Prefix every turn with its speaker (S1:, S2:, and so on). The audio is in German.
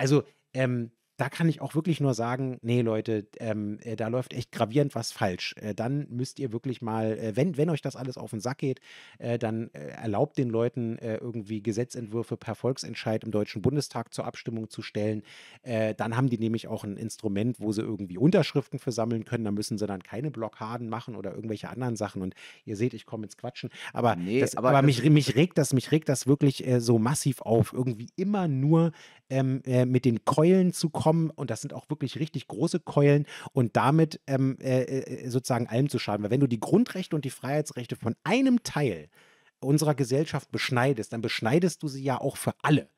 S1: Also, ähm, da kann ich auch wirklich nur sagen, nee Leute, ähm, äh, da läuft echt gravierend was falsch. Äh, dann müsst ihr wirklich mal, äh, wenn, wenn euch das alles auf den Sack geht, äh, dann äh, erlaubt den Leuten äh, irgendwie Gesetzentwürfe per Volksentscheid im Deutschen Bundestag zur Abstimmung zu stellen. dann haben die nämlich auch ein Instrument, wo sie irgendwie Unterschriften versammeln können. Da müssen sie dann keine Blockaden machen oder irgendwelche anderen Sachen. Und ihr seht, ich komme ins Quatschen. Aber, nee, das, aber, aber mich, mich regt das, mich regt das wirklich so massiv auf, irgendwie immer nur ähm, mit den Keulen zu kommen kommen und das sind auch wirklich richtig große Keulen und damit ähm, äh, äh, sozusagen allem zu schaden. Weil wenn du die Grundrechte und die Freiheitsrechte von einem Teil unserer Gesellschaft beschneidest, dann beschneidest du sie ja auch für alle.